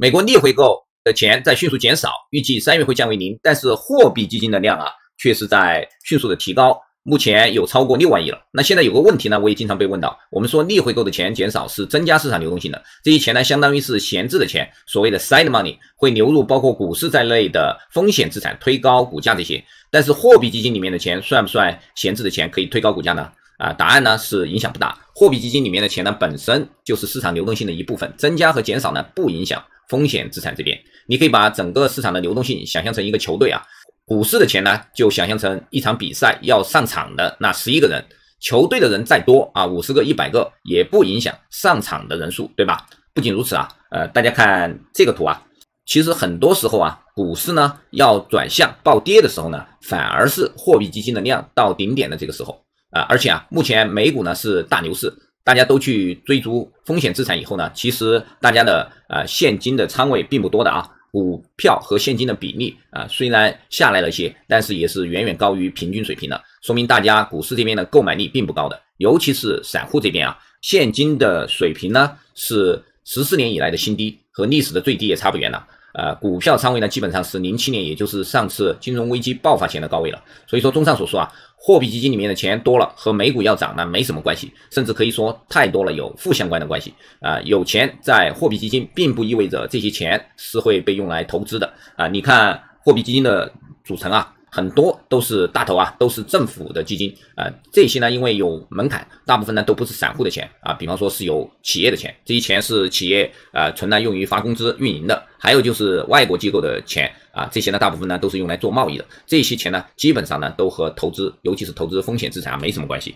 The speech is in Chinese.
美国逆回购的钱在迅速减少，预计三月会降为零。但是货币基金的量啊，却是在迅速的提高，目前有超过六万亿了。那现在有个问题呢，我也经常被问到：我们说逆回购的钱减少是增加市场流动性的，这些钱呢，相当于是闲置的钱，所谓的 side money 会流入包括股市在内的风险资产，推高股价这些。但是货币基金里面的钱算不算闲置的钱，可以推高股价呢？啊，答案呢是影响不大。货币基金里面的钱呢，本身就是市场流动性的一部分，增加和减少呢，不影响。风险资产这边，你可以把整个市场的流动性想象成一个球队啊，股市的钱呢就想象成一场比赛要上场的那十一个人，球队的人再多啊，五十个一百个也不影响上场的人数，对吧？不仅如此啊，呃，大家看这个图啊，其实很多时候啊，股市呢要转向暴跌的时候呢，反而是货币基金的量到顶点的这个时候啊，而且啊，目前美股呢是大牛市。大家都去追逐风险资产以后呢，其实大家的呃现金的仓位并不多的啊，股票和现金的比例啊虽然下来了一些，但是也是远远高于平均水平的，说明大家股市这边的购买力并不高的，尤其是散户这边啊，现金的水平呢是十四年以来的新低，和历史的最低也差不远了。呃，股票仓位呢，基本上是零七年，也就是上次金融危机爆发前的高位了。所以说，综上所述啊，货币基金里面的钱多了，和美股要涨呢没什么关系，甚至可以说太多了，有负相关的关系啊。有钱在货币基金，并不意味着这些钱是会被用来投资的啊。你看，货币基金的组成啊。很多都是大头啊，都是政府的基金啊。这些呢，因为有门槛，大部分呢都不是散户的钱啊。比方说是有企业的钱，这些钱是企业啊存来用于发工资、运营的。还有就是外国机构的钱啊，这些呢大部分呢都是用来做贸易的。这些钱呢，基本上呢都和投资，尤其是投资风险资产啊没什么关系。